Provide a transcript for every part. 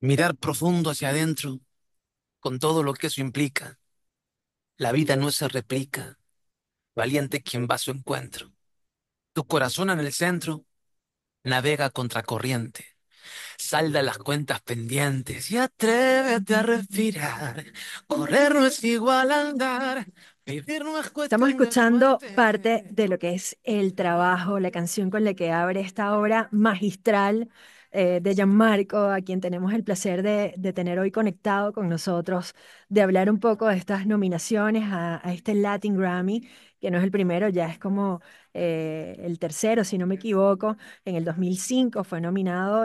Mirar profundo hacia adentro, con todo lo que eso implica. La vida no se replica. Valiente quien va a su encuentro. Tu corazón en el centro navega contracorriente salda las cuentas pendientes y atrévete a respirar. Correr no es igual a andar. Vivir no es Estamos escuchando parte de lo que es el trabajo, la canción con la que abre esta obra magistral eh, de Gianmarco, a quien tenemos el placer de, tener hoy conectado con nosotros, de hablar un poco de estas nominaciones a, este Latin Grammy, que no es el primero, ya es como eh, el tercero, si no me equivoco. En el 2005 fue nominado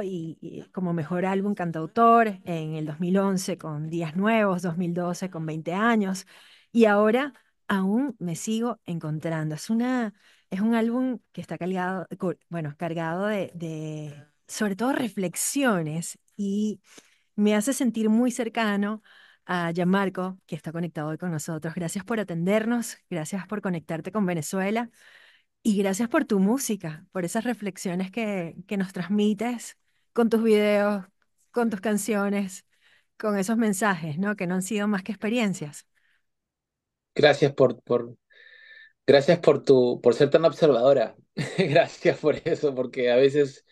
como mejor álbum cantautor, en el 2011 con Días Nuevos, 2012 con 20 años, y ahora aún me sigo encontrando. Es, una, es un álbum que está cargado, bueno, cargado de sobre todo reflexiones y me hace sentir muy cercano a Gianmarco, que está conectado hoy con nosotros. Gracias por atendernos, gracias por conectarte con Venezuela y gracias por tu música, por esas reflexiones que, que nos transmites con tus videos, con tus canciones, con esos mensajes, ¿no? Que no han sido más que experiencias. Gracias por, por, gracias por, tu, por ser tan observadora. gracias por eso, porque a veces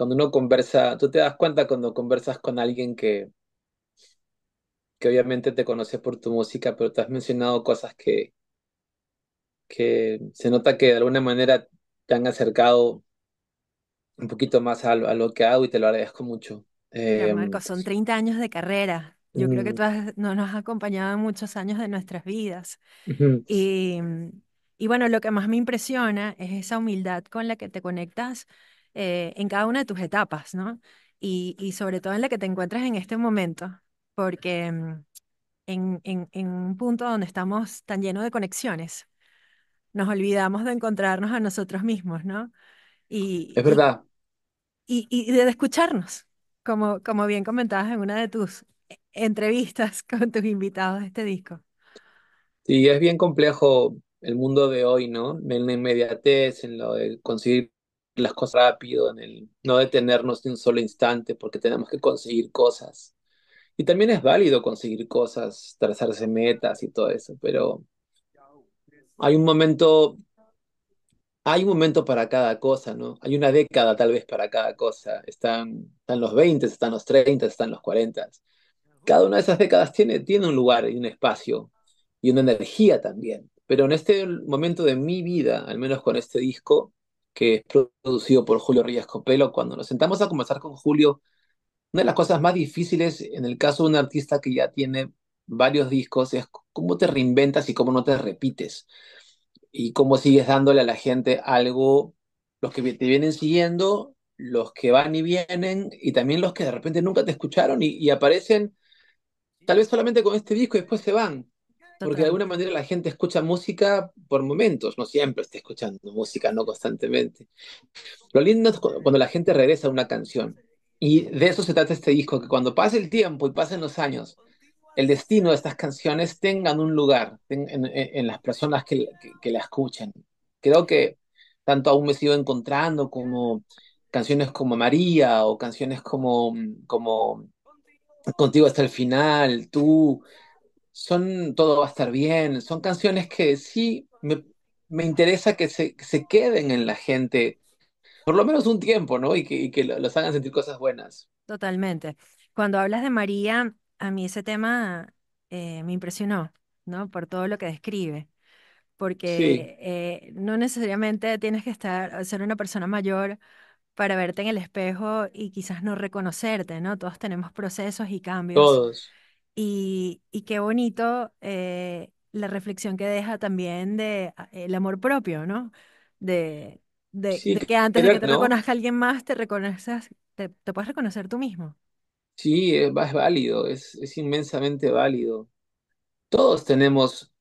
cuando uno conversa, tú te das cuenta cuando conversas con alguien que, que obviamente te conoce por tu música, pero te has mencionado cosas que, que se nota que de alguna manera te han acercado un poquito más a, lo que hago y te lo agradezco mucho. Em, Marco, son 30 años de carrera. Yo creo que tú no, nos has acompañado muchos años de nuestras vidas. y, y bueno, lo que más me impresiona es esa humildad con la que te conectas eh, en cada una de tus etapas, ¿no? Y, sobre todo en la que te encuentras en este momento, porque mm, en, en, en un punto donde estamos tan llenos de conexiones, nos olvidamos de encontrarnos a nosotros mismos, ¿no? Y, es verdad. Y, y, de escucharnos, como, como bien comentabas en una de tus entrevistas con tus invitados de este disco. Sí, es bien complejo el mundo de hoy, ¿no? En la inmediatez, en lo de conseguir las cosas rápido, en el no detenernos de un solo instante porque tenemos que conseguir cosas. Y también es válido conseguir cosas, trazarse metas y todo eso, pero hay un momento, hay un momento para cada cosa, ¿no? Hay una década tal vez para cada cosa. Están, están los 20, están los 30, están los 40. Cada una de esas décadas tiene, tiene un lugar y un espacio y una energía también. Pero en este momento de mi vida, al menos con este disco, que es producido por Julio Ríos Copelo. Cuando nos sentamos a conversar con Julio, una de las cosas más difíciles en el caso de un artista que ya tiene varios discos es cómo te reinventas y cómo no te repites. Y cómo sigues dándole a la gente algo, los que te vienen siguiendo, los que van y vienen, y también los que de repente nunca te escucharon y, y aparecen tal vez solamente con este disco y después se van. Porque de alguna manera la gente escucha música por momentos, no siempre está escuchando música, no constantemente. Lo lindo es cuando la gente regresa a una canción. Y de eso se trata este disco, que cuando pase el tiempo y pasen los años, el destino de estas canciones tengan un lugar en, las personas que, que, la escuchan Creo que tanto aún me sigo encontrando como canciones como María o canciones como, como Contigo hasta el final, tú, son Todo va a estar bien, son canciones que sí me, me interesa que se, se, queden en la gente por lo menos un tiempo, ¿no? Y que, y que los hagan sentir cosas buenas. Totalmente. Cuando hablas de María, a mí ese tema eh, me impresionó, ¿no? Por todo lo que describe porque eh, no necesariamente tienes que estar, ser una persona mayor para verte en el espejo y quizás no reconocerte, ¿no? Todos tenemos procesos y cambios. Todos. Y, qué bonito eh, la reflexión que deja también de ah, el amor propio, ¿no? De, de, que antes de que te a alguien más, te reconoces, te, puedes reconocer tú mismo. Sí, es, válido, es, es inmensamente válido. Todos tenemos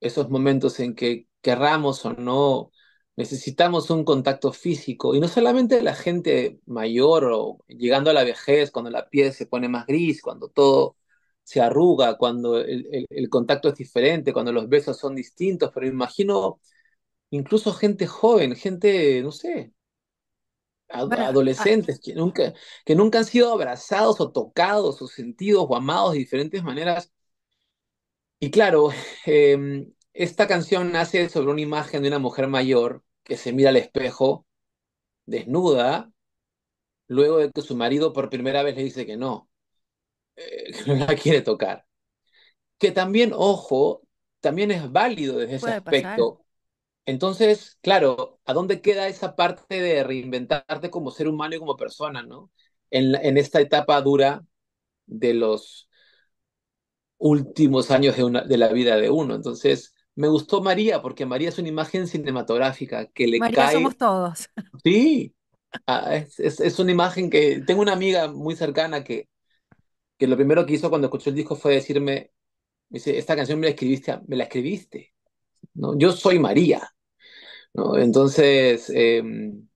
esos momentos en que querramos o no, necesitamos un contacto físico. Y no solamente la gente mayor o llegando a la vejez, cuando la piel se pone más gris, cuando todo se arruga, cuando el, contacto es diferente, cuando los besos son distintos, pero imagino incluso gente joven, gente, no sé, adolescentes que nunca, que nunca han sido abrazados o tocados o sentidos o amados de diferentes maneras. Y claro, em, esta canción nace sobre una imagen de una mujer mayor que se mira al espejo, desnuda, luego de que su marido por primera vez le dice que no no la quiere tocar. Que también, ojo, también es válido desde ese aspecto. Entonces, claro, ¿a dónde queda esa parte de reinventarte como ser humano y como persona, no? En, en esta etapa dura de los últimos años de, de la vida de uno. Entonces, me gustó María, porque María es una imagen cinematográfica que le María cae... somos todos. Sí, ah, es, una imagen que... Tengo una amiga muy cercana que que lo primero que hizo cuando escuchó el disco fue decirme, dice, esta canción me la escribiste, me la escribiste, ¿no? Yo soy María, ¿no? Entonces, em,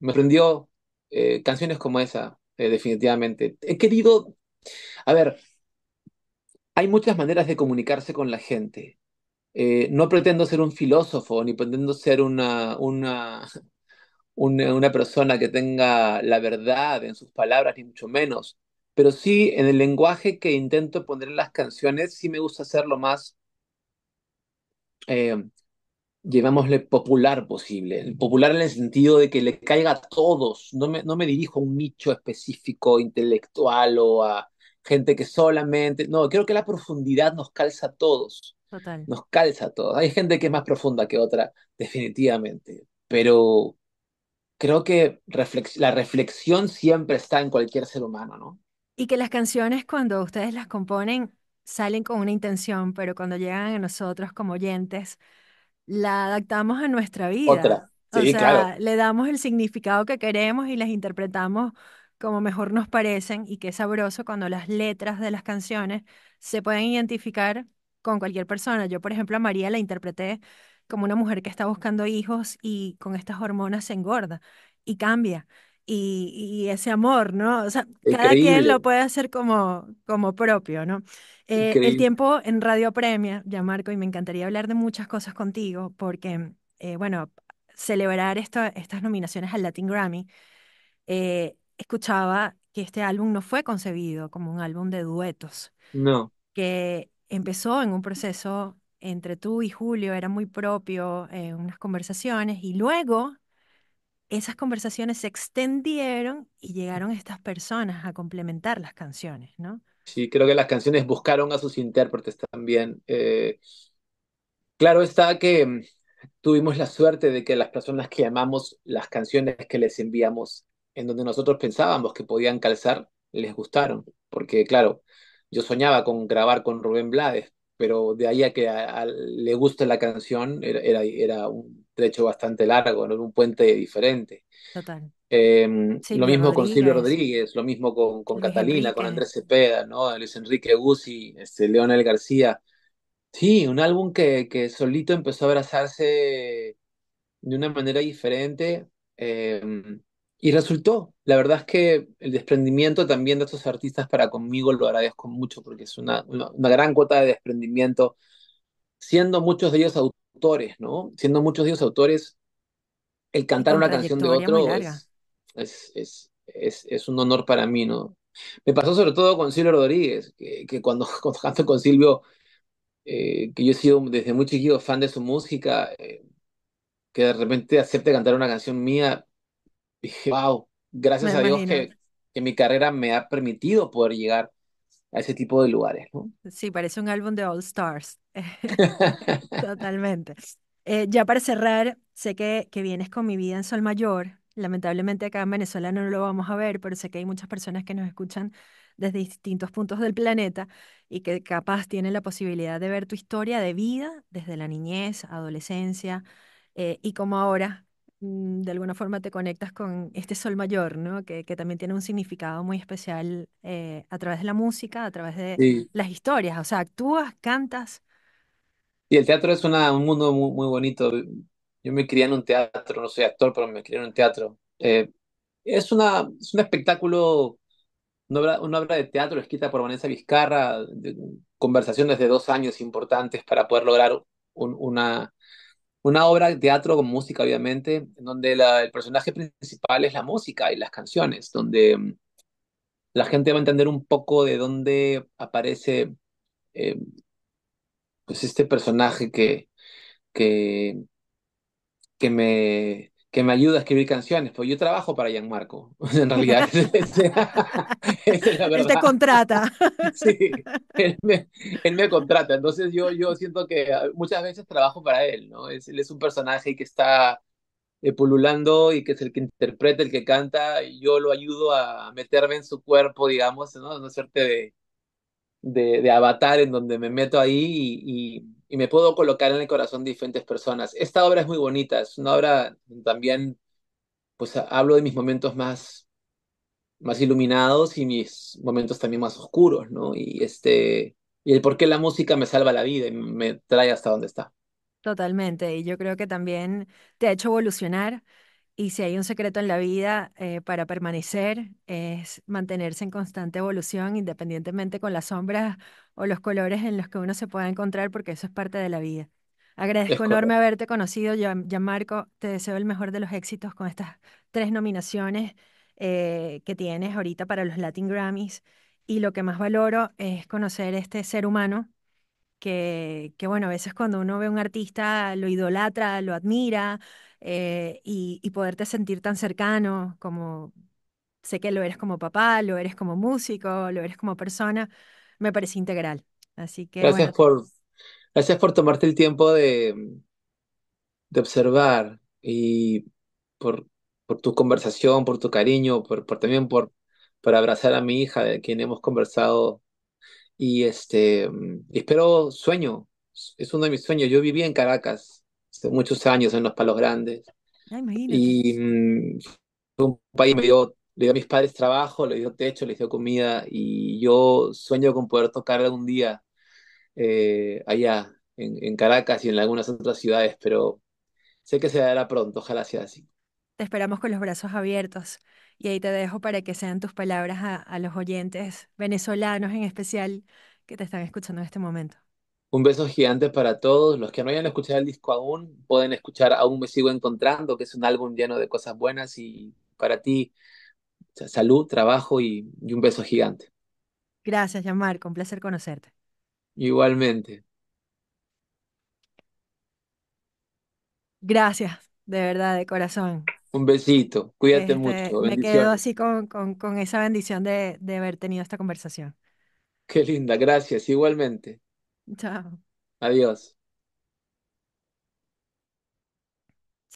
me prendió eh, canciones como esa, eh, definitivamente. He querido, a ver, hay muchas maneras de comunicarse con la gente. Eh, no pretendo ser un filósofo, ni pretendo ser una, una, una persona que tenga la verdad en sus palabras, ni mucho menos pero sí en el lenguaje que intento poner en las canciones, sí me gusta hacerlo más, eh, em, llevámosle popular posible, popular en el sentido de que le caiga a todos, no me, no me dirijo a un nicho específico, intelectual o a gente que solamente, no, creo que la profundidad nos calza a todos. Total. Nos calza a todos. Hay gente que es más profunda que otra, definitivamente, pero creo que la reflexión siempre está en cualquier ser humano, ¿no? Y que las canciones cuando ustedes las componen salen con una intención, pero cuando llegan a nosotros como oyentes, la adaptamos a nuestra vida. o sea, le damos el significado que queremos y las interpretamos como mejor nos parecen y qué sabroso cuando las letras de las canciones se pueden identificar con cualquier persona. Yo, por ejemplo, a María la interpreté como una mujer que está buscando hijos y con estas hormonas se engorda y cambia y, ese amor, ¿no? O sea, cada quien lo puede hacer como, como propio, ¿no? Eh, el tiempo en Radio Premia, ya Marco, y me encantaría hablar de muchas cosas contigo, porque, eh, bueno, celebrar estas nominaciones al Latin Grammy, eh, escuchaba que este álbum no fue concebido como un álbum de duetos. No. Que empezó en un proceso entre tú y Julio, era muy propio, unas conversaciones, y luego esas conversaciones se extendieron y llegaron estas personas a complementar las canciones, ¿no? Sí, creo que las canciones buscaron a sus intérpretes también. Eh, claro está que mm, tuvimos la suerte de que las personas que amamos las canciones que les enviamos, en donde nosotros pensábamos que podían calzar, les gustaron. Porque, claro, yo soñaba con grabar con Rubén Blades, pero de ahí a que le guste la canción era un, hecho bastante largo, ¿no? un puente diferente. Total. Em, lo mismo con Silvio Rodríguez, lo mismo con, con Catalina, con Andrés Cepeda, ¿no? Luis Enrique Guzzi, este, Leonel García. Sí, un álbum que, solito empezó a abrazarse de una manera diferente em, y resultó. La verdad es que el desprendimiento también de estos artistas para conmigo lo agradezco mucho porque es una, una, una gran cuota de desprendimiento, siendo muchos de ellos autores ¿no? Siendo muchos de ellos autores, el cantar una canción de otro es, es, un honor para mí, ¿no? Me pasó sobre todo con Silvio Rodríguez, que, cuando, canto con Silvio, eh, que yo he sido desde muy chiquito fan de su música, eh, que de repente acepte cantar una canción mía, dije, wow, gracias a Dios que, que mi carrera me ha permitido poder llegar a ese tipo de lugares, Sí, parece un álbum de All Stars. Totalmente. Eh, ya para cerrar, sé que, vienes con mi vida en Sol Mayor. Lamentablemente acá en Venezuela no lo vamos a ver, pero sé que hay muchas personas que nos escuchan desde distintos puntos del planeta y que capaz tienen la posibilidad de ver tu historia de vida desde la niñez, adolescencia eh, y como ahora Mm, de alguna forma te conectas con este sol mayor, ¿no? Que, que también tiene un significado muy especial eh, a través de la música, a través de las historias, o sea, actúas, cantas. Y el teatro es una, un mundo muy, muy, bonito. Yo me crié en un teatro, no soy actor, pero me crié en un teatro. Eh, es, una, es un espectáculo, una obra, de teatro escrita por Vanessa Vizcarra, conversaciones de dos años importantes para poder lograr un, una, una obra de teatro con música, obviamente, en donde el personaje principal es la música y las canciones, donde mm, la gente va a entender un poco de dónde aparece eh, pues este personaje que, que, que me que me ayuda a escribir canciones, pues yo trabajo para Gianmarco, en realidad. es Él te contrata. Sí, él me, él me, contrata, entonces yo, yo siento que ah, muchas veces trabajo para él, ¿no? Es, él es un personaje que está eh, pululando y que es el que interpreta, el que canta, y yo lo ayudo a meterme en su cuerpo, digamos, ¿no? Una suerte de, de, de avatar en donde me meto ahí y, y y me puedo colocar en el corazón de diferentes personas. Esta obra es muy bonita, es una obra también, pues hablo de mis momentos más, más iluminados y mis momentos también más oscuros, ¿no? Y, este, y el por qué la música me salva la vida y me trae hasta donde está. Totalmente, y yo creo que también te ha hecho evolucionar y si hay un secreto en la vida eh, para permanecer, es mantenerse en constante evolución, independientemente con las sombras o los colores en los que uno se pueda encontrar, porque eso es parte de la vida. Agradezco enorme haberte conocido, Marco, Te deseo el mejor de los éxitos con estas tres nominaciones eh, que tienes ahorita para los Latin Grammys. Y lo que más valoro es conocer este ser humano que, bueno, a veces cuando uno ve a un artista lo idolatra, lo admira eh, y, poderte sentir tan cercano como sé que lo eres como papá, lo eres como músico, lo eres como persona, me parece integral. Así que... Gracias, por, tomarte el tiempo de, de observar y por, por, tu conversación, por tu cariño, por, también por, por abrazar a mi hija de quien hemos conversado y este, mm, espero sueño, es uno de mis sueños. Yo viví en Caracas hace este, muchos años, en Los Palos Grandes. Ah, y mm, un país me dio, le dio a mis padres trabajo, le dio techo, le dio comida. Y yo sueño con poder tocar algún día eh, allá, en, en Caracas y en algunas otras ciudades, pero sé que se dará pronto, ojalá sea así. Te esperamos con los brazos abiertos y ahí te dejo para que sean tus palabras a, los oyentes venezolanos en especial que te están escuchando en este momento. Un beso gigante para todos. Los que no hayan escuchado el disco aún, pueden escuchar Aún me sigo encontrando, que es un álbum lleno de cosas buenas y para ti, salud, trabajo y, un beso gigante. Gracias, Yamar. Con placer conocerte. Igualmente. Gracias, de verdad, de corazón. Un besito, cuídate este, mucho, me quedo así con, esa bendición de haber tenido esta conversación. Qué linda, gracias, igualmente. Chao. Adiós.